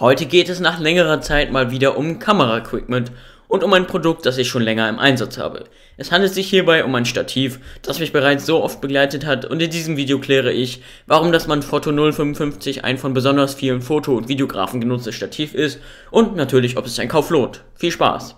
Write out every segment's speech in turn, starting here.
Heute geht es nach längerer Zeit mal wieder um Kamera-Equipment und um ein Produkt, das ich schon länger im Einsatz habe. Es handelt sich hierbei um ein Stativ, das mich bereits so oft begleitet hat und in diesem Video kläre ich, warum das Manfrotto 055 ein von besonders vielen Foto- und Videografen genutztes Stativ ist und natürlich, ob es ein Kauf lohnt. Viel Spaß!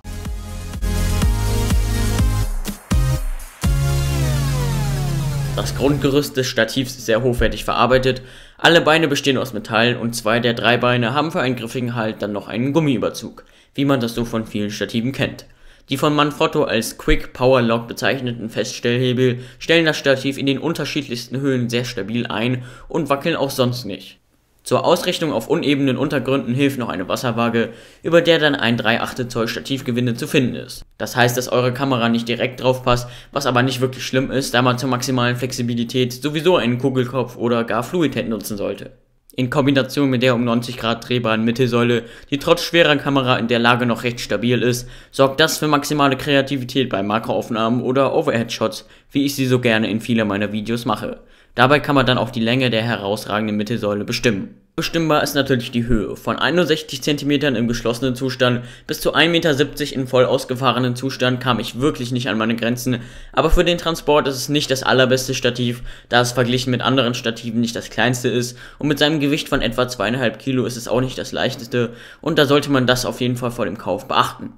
Das Grundgerüst des Stativs ist sehr hochwertig verarbeitet alle Beine bestehen aus Metall und zwei der drei Beine haben für einen griffigen Halt dann noch einen Gummiüberzug, wie man das so von vielen Stativen kennt. Die von Manfrotto als Quick Power Lock bezeichneten Feststellhebel stellen das Stativ in den unterschiedlichsten Höhen sehr stabil ein und wackeln auch sonst nicht. Zur Ausrichtung auf unebenen Untergründen hilft noch eine Wasserwaage, über der dann ein 3,8 Zoll Stativgewinde zu finden ist. Das heißt, dass eure Kamera nicht direkt drauf passt, was aber nicht wirklich schlimm ist, da man zur maximalen Flexibilität sowieso einen Kugelkopf oder gar Fluidhead nutzen sollte in Kombination mit der um 90 Grad drehbaren Mittelsäule, die trotz schwerer Kamera in der Lage noch recht stabil ist, sorgt das für maximale Kreativität bei Makroaufnahmen oder Overhead-Shots, wie ich sie so gerne in viele meiner Videos mache. Dabei kann man dann auch die Länge der herausragenden Mittelsäule bestimmen. Bestimmbar ist natürlich die Höhe, von 61 cm im geschlossenen Zustand bis zu 1,70 m in voll ausgefahrenen Zustand kam ich wirklich nicht an meine Grenzen, aber für den Transport ist es nicht das allerbeste Stativ, da es verglichen mit anderen Stativen nicht das kleinste ist und mit seinem Gewicht von etwa 2,5 Kilo ist es auch nicht das leichteste und da sollte man das auf jeden Fall vor dem Kauf beachten.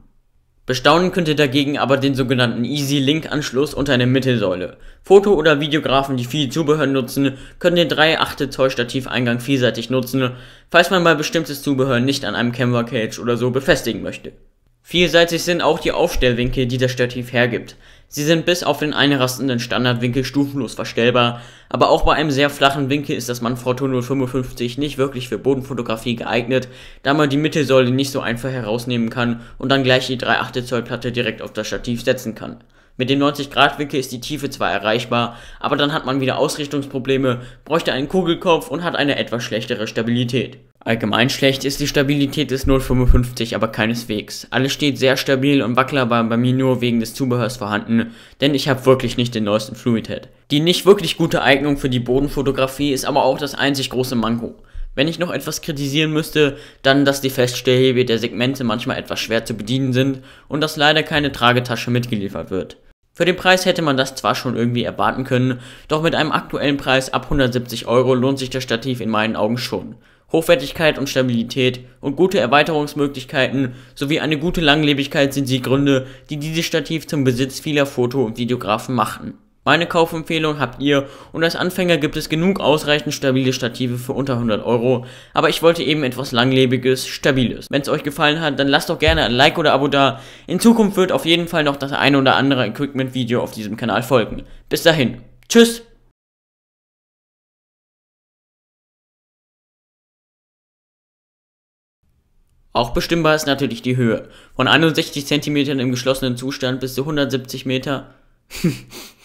Bestaunen könnt ihr dagegen aber den sogenannten Easy Link Anschluss unter einer Mittelsäule. Foto- oder Videografen, die viel Zubehör nutzen, können den 3,8 Zoll Stativeingang vielseitig nutzen, falls man mal bestimmtes Zubehör nicht an einem Camera Cage oder so befestigen möchte. Vielseitig sind auch die Aufstellwinkel, die das Stativ hergibt. Sie sind bis auf den einrastenden Standardwinkel stufenlos verstellbar, aber auch bei einem sehr flachen Winkel ist das Manfrotto 055 nicht wirklich für Bodenfotografie geeignet, da man die Mittelsäule nicht so einfach herausnehmen kann und dann gleich die 3,8 Zoll Platte direkt auf das Stativ setzen kann. Mit dem 90-Grad-Winkel ist die Tiefe zwar erreichbar, aber dann hat man wieder Ausrichtungsprobleme, bräuchte einen Kugelkopf und hat eine etwas schlechtere Stabilität. Allgemein schlecht ist die Stabilität des 055 aber keineswegs. Alles steht sehr stabil und wackelbar bei mir nur wegen des Zubehörs vorhanden, denn ich habe wirklich nicht den neuesten Fluidhead. Die nicht wirklich gute Eignung für die Bodenfotografie ist aber auch das einzig große Manko. Wenn ich noch etwas kritisieren müsste, dann, dass die Feststellhebe der Segmente manchmal etwas schwer zu bedienen sind und dass leider keine Tragetasche mitgeliefert wird. Für den Preis hätte man das zwar schon irgendwie erwarten können, doch mit einem aktuellen Preis ab 170 Euro lohnt sich das Stativ in meinen Augen schon. Hochwertigkeit und Stabilität und gute Erweiterungsmöglichkeiten sowie eine gute Langlebigkeit sind die Gründe, die dieses Stativ zum Besitz vieler Foto- und Videografen machten. Meine Kaufempfehlung habt ihr und als Anfänger gibt es genug ausreichend stabile Stative für unter 100 Euro, aber ich wollte eben etwas langlebiges, stabiles. Wenn es euch gefallen hat, dann lasst doch gerne ein Like oder Abo da. In Zukunft wird auf jeden Fall noch das ein oder andere Equipment-Video auf diesem Kanal folgen. Bis dahin, tschüss! Auch bestimmbar ist natürlich die Höhe. Von 61 cm im geschlossenen Zustand bis zu 170 Meter.